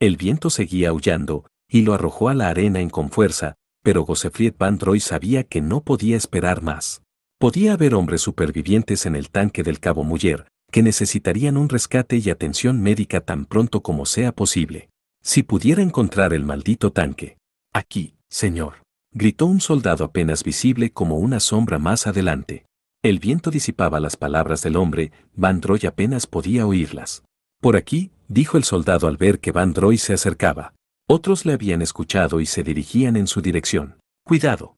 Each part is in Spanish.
El viento seguía aullando, y lo arrojó a la arena en con fuerza, pero Gosefried Van Troy sabía que no podía esperar más. Podía haber hombres supervivientes en el tanque del Cabo Muller, que necesitarían un rescate y atención médica tan pronto como sea posible. Si pudiera encontrar el maldito tanque. Aquí, señor. Gritó un soldado apenas visible como una sombra más adelante. El viento disipaba las palabras del hombre, Van Troy apenas podía oírlas. Por aquí, dijo el soldado al ver que Van Droy se acercaba. Otros le habían escuchado y se dirigían en su dirección. Cuidado.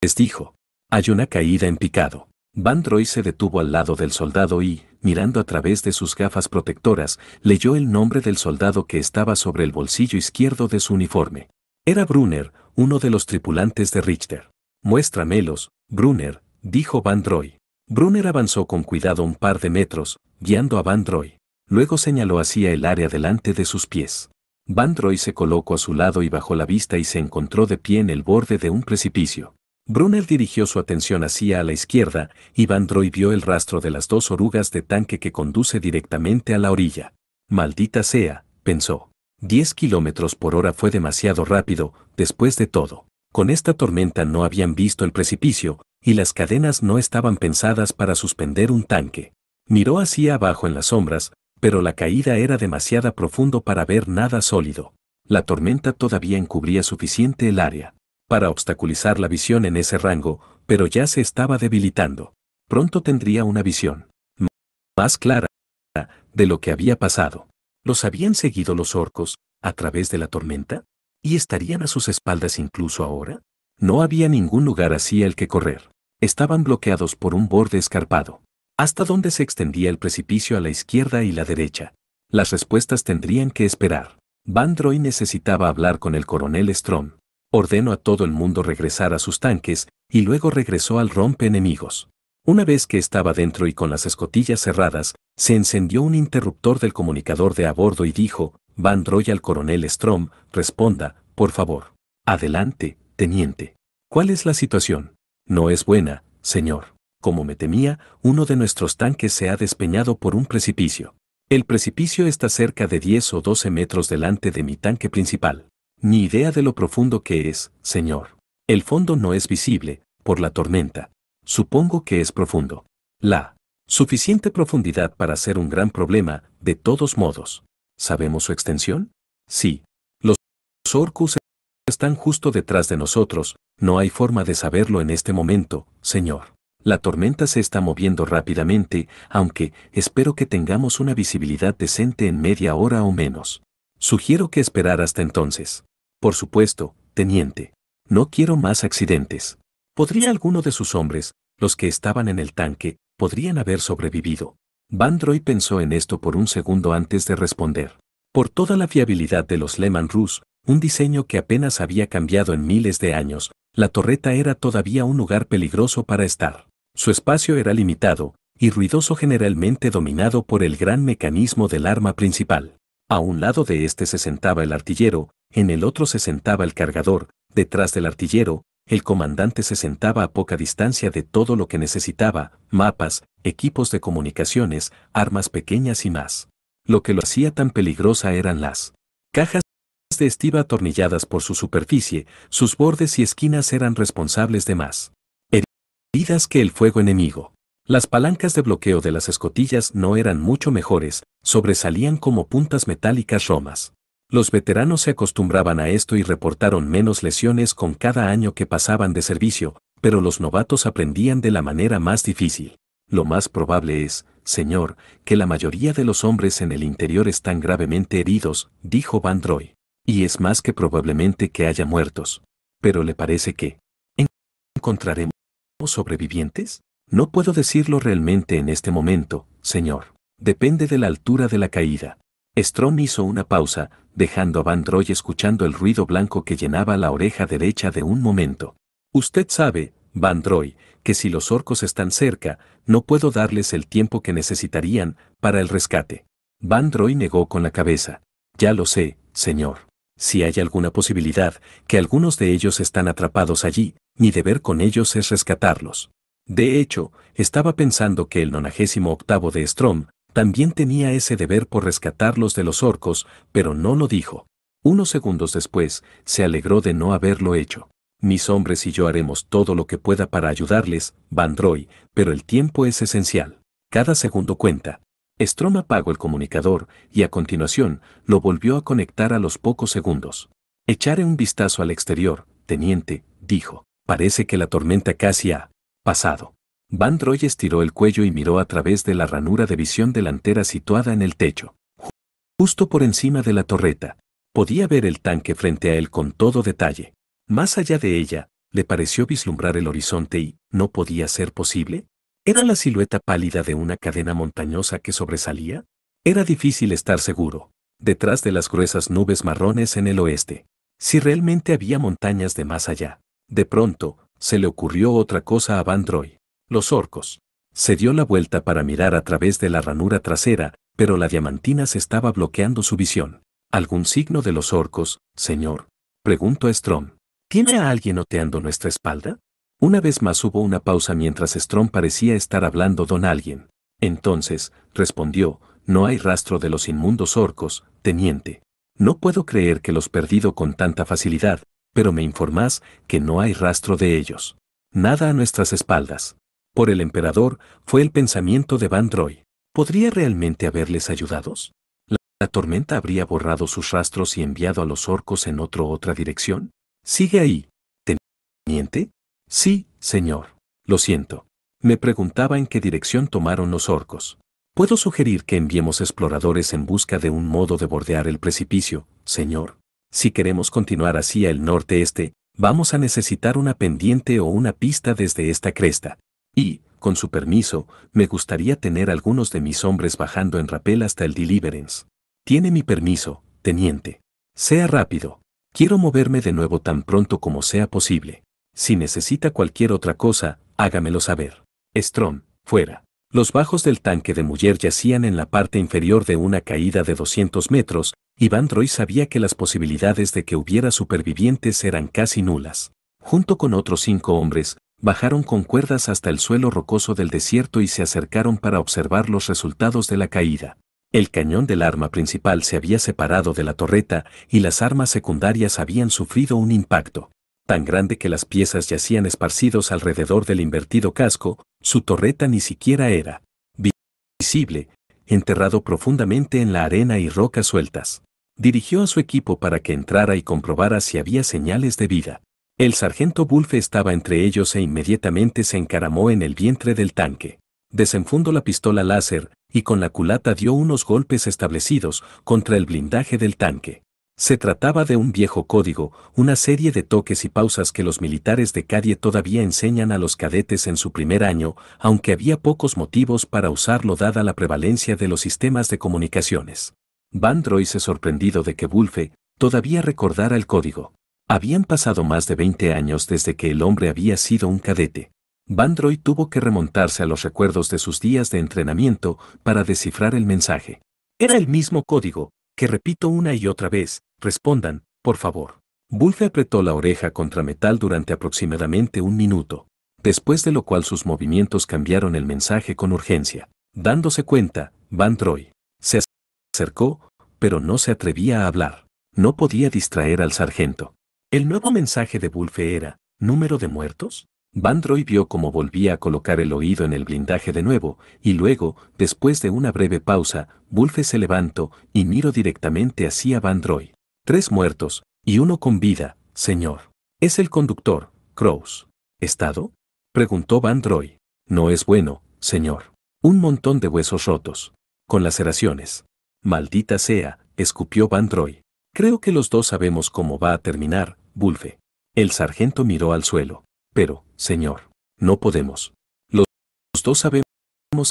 Les dijo. Hay una caída en picado. Van Droy se detuvo al lado del soldado y, mirando a través de sus gafas protectoras, leyó el nombre del soldado que estaba sobre el bolsillo izquierdo de su uniforme. Era Brunner, uno de los tripulantes de Richter. Muéstramelos, Brunner, dijo Van Droy. Brunner avanzó con cuidado un par de metros, guiando a Van Droy. Luego señaló hacia el área delante de sus pies. Van Droy se colocó a su lado y bajó la vista y se encontró de pie en el borde de un precipicio. Brunel dirigió su atención hacia la izquierda y Van Droy vio el rastro de las dos orugas de tanque que conduce directamente a la orilla. Maldita sea, pensó. Diez kilómetros por hora fue demasiado rápido, después de todo. Con esta tormenta no habían visto el precipicio, y las cadenas no estaban pensadas para suspender un tanque. Miró hacia abajo en las sombras, pero la caída era demasiado profundo para ver nada sólido. La tormenta todavía encubría suficiente el área para obstaculizar la visión en ese rango, pero ya se estaba debilitando. Pronto tendría una visión más clara de lo que había pasado. ¿Los habían seguido los orcos a través de la tormenta? ¿Y estarían a sus espaldas incluso ahora? No había ningún lugar así al que correr. Estaban bloqueados por un borde escarpado hasta dónde se extendía el precipicio a la izquierda y la derecha. Las respuestas tendrían que esperar. Van Droy necesitaba hablar con el coronel Strom. Ordenó a todo el mundo regresar a sus tanques y luego regresó al rompe enemigos. Una vez que estaba dentro y con las escotillas cerradas, se encendió un interruptor del comunicador de a bordo y dijo, Van Droy al coronel Strom, responda, por favor. Adelante, teniente. ¿Cuál es la situación? No es buena, señor como me temía, uno de nuestros tanques se ha despeñado por un precipicio. El precipicio está cerca de 10 o 12 metros delante de mi tanque principal. Ni idea de lo profundo que es, señor. El fondo no es visible, por la tormenta. Supongo que es profundo. La suficiente profundidad para ser un gran problema, de todos modos. ¿Sabemos su extensión? Sí. Los orcus están justo detrás de nosotros, no hay forma de saberlo en este momento, señor. La tormenta se está moviendo rápidamente, aunque espero que tengamos una visibilidad decente en media hora o menos. Sugiero que esperar hasta entonces. Por supuesto, teniente. No quiero más accidentes. ¿Podría alguno de sus hombres, los que estaban en el tanque, podrían haber sobrevivido? Van Droy pensó en esto por un segundo antes de responder. Por toda la fiabilidad de los Leman Rus, un diseño que apenas había cambiado en miles de años, la torreta era todavía un lugar peligroso para estar. Su espacio era limitado, y ruidoso generalmente dominado por el gran mecanismo del arma principal. A un lado de este se sentaba el artillero, en el otro se sentaba el cargador, detrás del artillero, el comandante se sentaba a poca distancia de todo lo que necesitaba, mapas, equipos de comunicaciones, armas pequeñas y más. Lo que lo hacía tan peligrosa eran las cajas de estiva atornilladas por su superficie, sus bordes y esquinas eran responsables de más vidas que el fuego enemigo. Las palancas de bloqueo de las escotillas no eran mucho mejores, sobresalían como puntas metálicas romas. Los veteranos se acostumbraban a esto y reportaron menos lesiones con cada año que pasaban de servicio, pero los novatos aprendían de la manera más difícil. Lo más probable es, señor, que la mayoría de los hombres en el interior están gravemente heridos, dijo Van Roy. Y es más que probablemente que haya muertos. Pero le parece que encontraremos sobrevivientes? No puedo decirlo realmente en este momento, señor. Depende de la altura de la caída. Strom hizo una pausa, dejando a Van Droy escuchando el ruido blanco que llenaba la oreja derecha de un momento. Usted sabe, Van Droy, que si los orcos están cerca, no puedo darles el tiempo que necesitarían para el rescate. Van Droy negó con la cabeza. Ya lo sé, señor. Si hay alguna posibilidad, que algunos de ellos están atrapados allí, mi deber con ellos es rescatarlos. De hecho, estaba pensando que el 98 de Strom también tenía ese deber por rescatarlos de los orcos, pero no lo dijo. Unos segundos después, se alegró de no haberlo hecho. Mis hombres y yo haremos todo lo que pueda para ayudarles, Van Droy, pero el tiempo es esencial. Cada segundo cuenta. Strom apagó el comunicador y a continuación lo volvió a conectar a los pocos segundos. Echaré un vistazo al exterior, teniente, dijo. Parece que la tormenta casi ha pasado. Van Droy estiró el cuello y miró a través de la ranura de visión delantera situada en el techo. Justo por encima de la torreta, podía ver el tanque frente a él con todo detalle. Más allá de ella, le pareció vislumbrar el horizonte y, ¿no podía ser posible? ¿Era la silueta pálida de una cadena montañosa que sobresalía? Era difícil estar seguro, detrás de las gruesas nubes marrones en el oeste, si realmente había montañas de más allá. De pronto, se le ocurrió otra cosa a Van Droy. Los orcos. Se dio la vuelta para mirar a través de la ranura trasera, pero la diamantina se estaba bloqueando su visión. ¿Algún signo de los orcos, señor? Preguntó Strom. ¿Tiene a alguien oteando nuestra espalda? Una vez más hubo una pausa mientras Strong parecía estar hablando don alguien. Entonces, respondió, no hay rastro de los inmundos orcos, teniente. No puedo creer que los perdido con tanta facilidad, pero me informás que no hay rastro de ellos. Nada a nuestras espaldas. Por el emperador fue el pensamiento de Van Droy. ¿Podría realmente haberles ayudados? ¿La, tormenta habría borrado sus rastros y enviado a los orcos en otro otra dirección? Sigue ahí. ¿Teniente? Sí, señor. Lo siento. Me preguntaba en qué dirección tomaron los orcos. Puedo sugerir que enviemos exploradores en busca de un modo de bordear el precipicio, señor. Si queremos continuar hacia el norte-este, vamos a necesitar una pendiente o una pista desde esta cresta. Y, con su permiso, me gustaría tener algunos de mis hombres bajando en rapel hasta el Deliverance. Tiene mi permiso, teniente. Sea rápido. Quiero moverme de nuevo tan pronto como sea posible. Si necesita cualquier otra cosa, hágamelo saber. Strom, fuera. Los bajos del tanque de Muller yacían en la parte inferior de una caída de 200 metros, y Van Droy sabía que las posibilidades de que hubiera supervivientes eran casi nulas. Junto con otros cinco hombres, bajaron con cuerdas hasta el suelo rocoso del desierto y se acercaron para observar los resultados de la caída. El cañón del arma principal se había separado de la torreta y las armas secundarias habían sufrido un impacto tan grande que las piezas yacían esparcidos alrededor del invertido casco, su torreta ni siquiera era visible, enterrado profundamente en la arena y rocas sueltas. Dirigió a su equipo para que entrara y comprobara si había señales de vida. El sargento Bulfe estaba entre ellos e inmediatamente se encaramó en el vientre del tanque. Desenfundó la pistola láser y con la culata dio unos golpes establecidos contra el blindaje del tanque. Se trataba de un viejo código, una serie de toques y pausas que los militares de Cadie todavía enseñan a los cadetes en su primer año, aunque había pocos motivos para usarlo dada la prevalencia de los sistemas de comunicaciones. Van Droy se sorprendido de que Bulfe todavía recordara el código. Habían pasado más de 20 años desde que el hombre había sido un cadete. Van Droy tuvo que remontarse a los recuerdos de sus días de entrenamiento para descifrar el mensaje. Era el mismo código, que repito una y otra vez, Respondan, por favor. Bulfe apretó la oreja contra metal durante aproximadamente un minuto, después de lo cual sus movimientos cambiaron el mensaje con urgencia. Dándose cuenta, Van Troy se acercó, pero no se atrevía a hablar. No podía distraer al sargento. El nuevo mensaje de Bulfe era, ¿número de muertos? Van Droy vio cómo volvía a colocar el oído en el blindaje de nuevo, y luego, después de una breve pausa, Bulfe se levantó y miró directamente hacia Van Droy. Tres muertos, y uno con vida, señor. Es el conductor, Crows. ¿Estado? Preguntó Van Droy. No es bueno, señor. Un montón de huesos rotos. Con laceraciones. Maldita sea, escupió Van Droy. Creo que los dos sabemos cómo va a terminar, Bulfe. El sargento miró al suelo. Pero, señor, no podemos. Los dos sabemos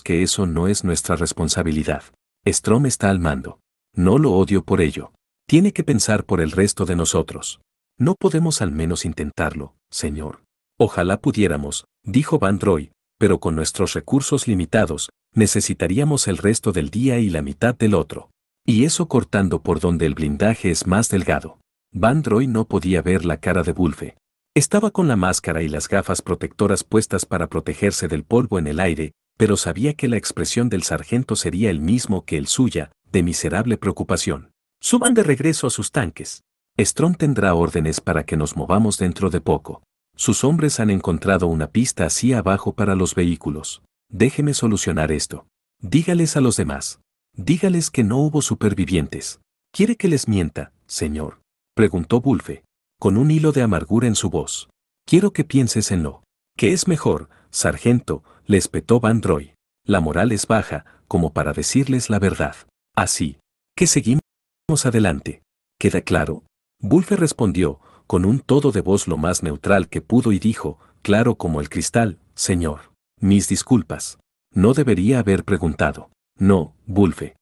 que eso no es nuestra responsabilidad. Strom está al mando. No lo odio por ello. Tiene que pensar por el resto de nosotros. No podemos al menos intentarlo, Señor. Ojalá pudiéramos, dijo Van Roy, pero con nuestros recursos limitados, necesitaríamos el resto del día y la mitad del otro. Y eso cortando por donde el blindaje es más delgado. Van Roy no podía ver la cara de Bulfe. Estaba con la máscara y las gafas protectoras puestas para protegerse del polvo en el aire, pero sabía que la expresión del sargento sería el mismo que el suya, de miserable preocupación. Suban de regreso a sus tanques. Strong tendrá órdenes para que nos movamos dentro de poco. Sus hombres han encontrado una pista así abajo para los vehículos. Déjeme solucionar esto. Dígales a los demás. Dígales que no hubo supervivientes. ¿Quiere que les mienta, señor? Preguntó Bulfe, con un hilo de amargura en su voz. Quiero que pienses en lo. que es mejor, sargento? Le espetó Van Roy. La moral es baja, como para decirles la verdad. Así. Que seguimos adelante. ¿Queda claro? Bulfe respondió, con un todo de voz lo más neutral que pudo y dijo, claro como el cristal, señor. Mis disculpas. No debería haber preguntado. No, Bulfe.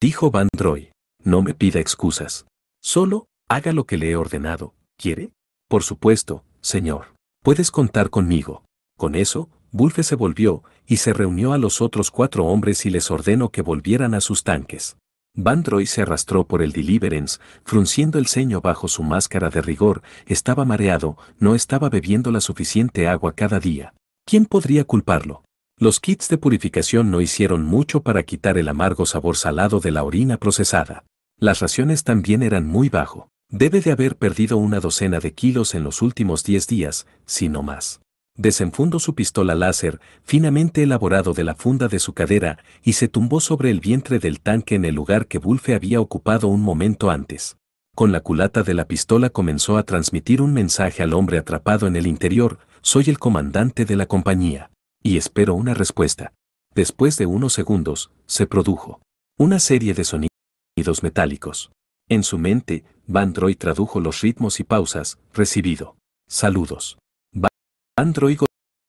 Dijo Van Droy. No me pida excusas. Solo, haga lo que le he ordenado. ¿Quiere? Por supuesto, señor. Puedes contar conmigo. Con eso, Bulfe se volvió y se reunió a los otros cuatro hombres y les ordenó que volvieran a sus tanques. Van se arrastró por el Deliverance, frunciendo el ceño bajo su máscara de rigor, estaba mareado, no estaba bebiendo la suficiente agua cada día. ¿Quién podría culparlo? Los kits de purificación no hicieron mucho para quitar el amargo sabor salado de la orina procesada. Las raciones también eran muy bajo. Debe de haber perdido una docena de kilos en los últimos 10 días, si no más desenfundó su pistola láser, finamente elaborado de la funda de su cadera, y se tumbó sobre el vientre del tanque en el lugar que Bulfe había ocupado un momento antes. Con la culata de la pistola comenzó a transmitir un mensaje al hombre atrapado en el interior, soy el comandante de la compañía, y espero una respuesta. Después de unos segundos, se produjo una serie de sonidos metálicos. En su mente, Van Droy tradujo los ritmos y pausas, recibido. Saludos. Android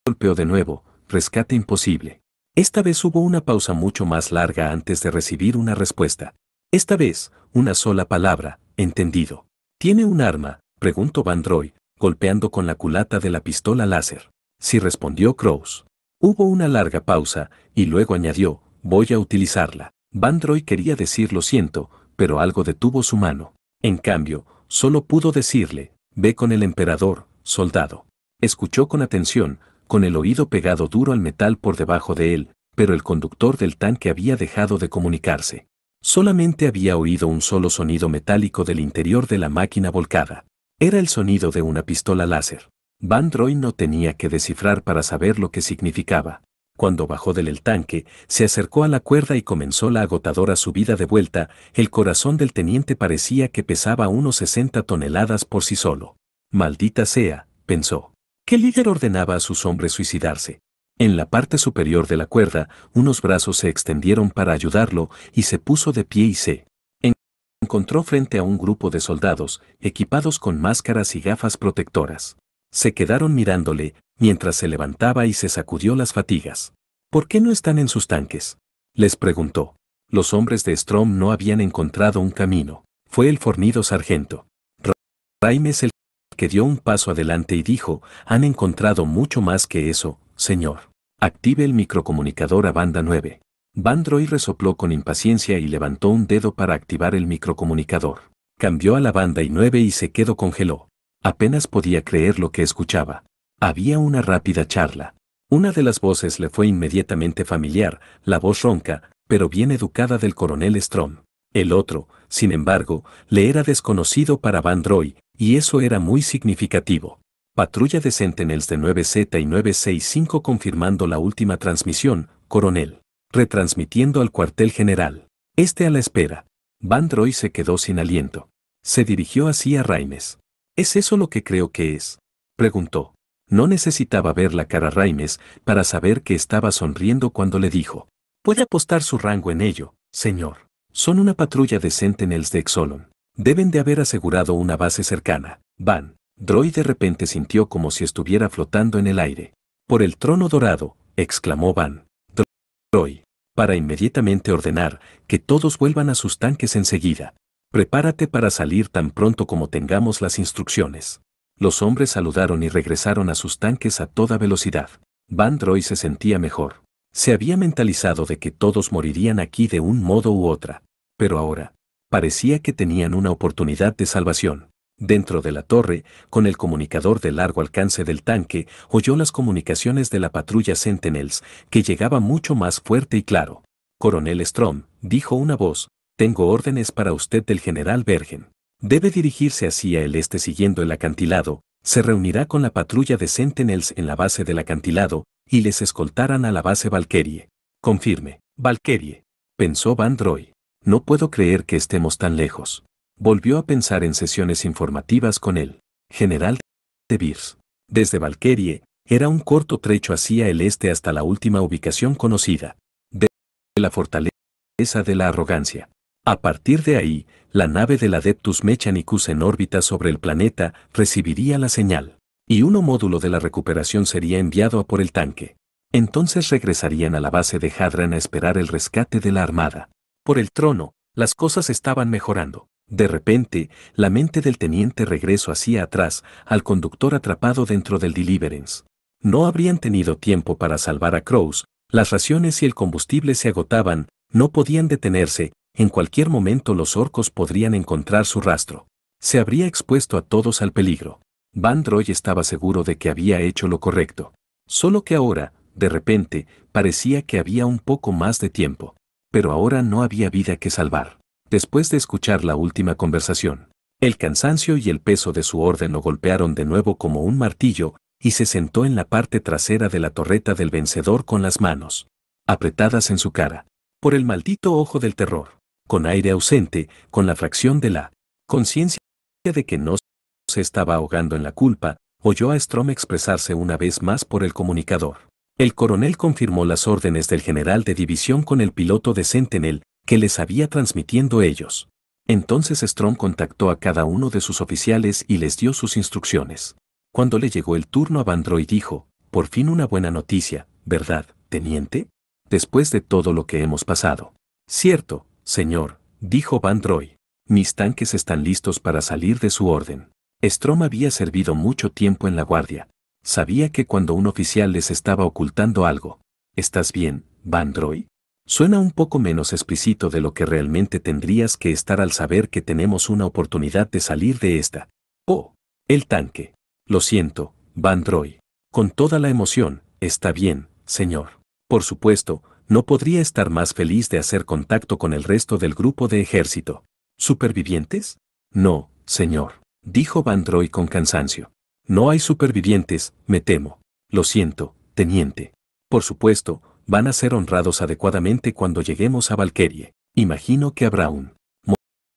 golpeó de nuevo, rescate imposible. Esta vez hubo una pausa mucho más larga antes de recibir una respuesta. Esta vez, una sola palabra, entendido. ¿Tiene un arma? preguntó Van Droy, golpeando con la culata de la pistola láser. Sí respondió Crows. Hubo una larga pausa, y luego añadió, voy a utilizarla. Van Droy quería decir lo siento, pero algo detuvo su mano. En cambio, solo pudo decirle, ve con el emperador, soldado. Escuchó con atención, con el oído pegado duro al metal por debajo de él, pero el conductor del tanque había dejado de comunicarse. Solamente había oído un solo sonido metálico del interior de la máquina volcada. Era el sonido de una pistola láser. Van Droy no tenía que descifrar para saber lo que significaba. Cuando bajó del tanque, se acercó a la cuerda y comenzó la agotadora subida de vuelta, el corazón del teniente parecía que pesaba unos 60 toneladas por sí solo. Maldita sea, pensó. ¿Qué líder ordenaba a sus hombres suicidarse? En la parte superior de la cuerda, unos brazos se extendieron para ayudarlo y se puso de pie y se encontró frente a un grupo de soldados, equipados con máscaras y gafas protectoras. Se quedaron mirándole, mientras se levantaba y se sacudió las fatigas. ¿Por qué no están en sus tanques? Les preguntó. Los hombres de Strom no habían encontrado un camino. Fue el fornido sargento. es el que dio un paso adelante y dijo, han encontrado mucho más que eso, señor. Active el microcomunicador a banda 9. Droy resopló con impaciencia y levantó un dedo para activar el microcomunicador. Cambió a la banda y 9 y se quedó congeló. Apenas podía creer lo que escuchaba. Había una rápida charla. Una de las voces le fue inmediatamente familiar, la voz ronca, pero bien educada del coronel Strom. El otro, sin embargo, le era desconocido para Van Roy, y eso era muy significativo. Patrulla de Sentinels de 9Z y 965 confirmando la última transmisión, coronel. Retransmitiendo al cuartel general. Este a la espera. Van Droy se quedó sin aliento. Se dirigió así a Raimes. ¿Es eso lo que creo que es? Preguntó. No necesitaba ver la cara Raimes para saber que estaba sonriendo cuando le dijo. Puede apostar su rango en ello, señor. Son una patrulla de Sentinels de Exolon. Deben de haber asegurado una base cercana. Van. Droid de repente sintió como si estuviera flotando en el aire. Por el trono dorado, exclamó Van. Droid. Para inmediatamente ordenar que todos vuelvan a sus tanques enseguida. Prepárate para salir tan pronto como tengamos las instrucciones. Los hombres saludaron y regresaron a sus tanques a toda velocidad. Van Droid se sentía mejor. Se había mentalizado de que todos morirían aquí de un modo u otra, pero ahora, parecía que tenían una oportunidad de salvación. Dentro de la torre, con el comunicador de largo alcance del tanque, oyó las comunicaciones de la patrulla Sentinels, que llegaba mucho más fuerte y claro. Coronel Strom, dijo una voz, tengo órdenes para usted del general Bergen. Debe dirigirse hacia el este siguiendo el acantilado, se reunirá con la patrulla de Sentinels en la base del acantilado, y les escoltarán a la base Valkyrie. Confirme, Valkyrie. Pensó Van Droy. No puedo creer que estemos tan lejos. Volvió a pensar en sesiones informativas con él. general de Beers. Desde Valkyrie, era un corto trecho hacia el este hasta la última ubicación conocida. De la fortaleza de la arrogancia. A partir de ahí, la nave del Adeptus Mechanicus en órbita sobre el planeta recibiría la señal, y uno módulo de la recuperación sería enviado a por el tanque. Entonces regresarían a la base de Hadran a esperar el rescate de la armada. Por el trono, las cosas estaban mejorando. De repente, la mente del teniente regresó hacia atrás al conductor atrapado dentro del Deliverance. No habrían tenido tiempo para salvar a Crows, las raciones y el combustible se agotaban, no podían detenerse, en cualquier momento los orcos podrían encontrar su rastro. Se habría expuesto a todos al peligro. Van Droy estaba seguro de que había hecho lo correcto. Solo que ahora, de repente, parecía que había un poco más de tiempo. Pero ahora no había vida que salvar. Después de escuchar la última conversación, el cansancio y el peso de su orden lo golpearon de nuevo como un martillo, y se sentó en la parte trasera de la torreta del vencedor con las manos apretadas en su cara, por el maldito ojo del terror con aire ausente, con la fracción de la conciencia de que no se estaba ahogando en la culpa, oyó a Strom expresarse una vez más por el comunicador. El coronel confirmó las órdenes del general de división con el piloto de Sentinel, que les había transmitiendo ellos. Entonces Strom contactó a cada uno de sus oficiales y les dio sus instrucciones. Cuando le llegó el turno a Bandroy dijo, por fin una buena noticia, ¿verdad, teniente? Después de todo lo que hemos pasado. Cierto, Señor, dijo Van Droy. mis tanques están listos para salir de su orden. Strom había servido mucho tiempo en la guardia. Sabía que cuando un oficial les estaba ocultando algo. ¿Estás bien, Van Droy?» Suena un poco menos explícito de lo que realmente tendrías que estar al saber que tenemos una oportunidad de salir de esta. Oh, el tanque. Lo siento, Van Droy. Con toda la emoción, está bien, señor. Por supuesto, no podría estar más feliz de hacer contacto con el resto del grupo de ejército. ¿Supervivientes? No, señor, dijo Van Droy con cansancio. No hay supervivientes, me temo. Lo siento, teniente. Por supuesto, van a ser honrados adecuadamente cuando lleguemos a Valquerie. Imagino que habrá un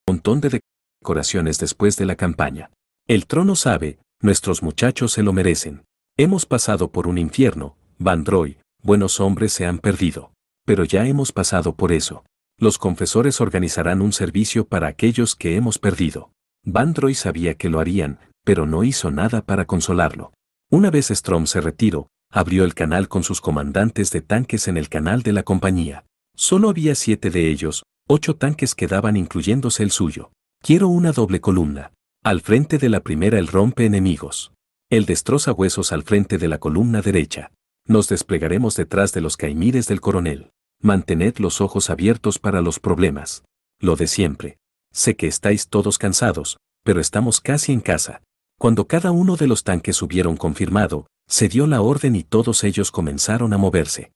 montón de decoraciones después de la campaña. El trono sabe, nuestros muchachos se lo merecen. Hemos pasado por un infierno, Van Droy, buenos hombres se han perdido. Pero ya hemos pasado por eso. Los confesores organizarán un servicio para aquellos que hemos perdido. Van sabía que lo harían, pero no hizo nada para consolarlo. Una vez Strom se retiró, abrió el canal con sus comandantes de tanques en el canal de la compañía. Solo había siete de ellos, ocho tanques quedaban incluyéndose el suyo. Quiero una doble columna. Al frente de la primera el rompe enemigos. El destroza huesos al frente de la columna derecha. Nos desplegaremos detrás de los caimires del coronel. Mantened los ojos abiertos para los problemas. Lo de siempre. Sé que estáis todos cansados, pero estamos casi en casa. Cuando cada uno de los tanques hubieron confirmado, se dio la orden y todos ellos comenzaron a moverse.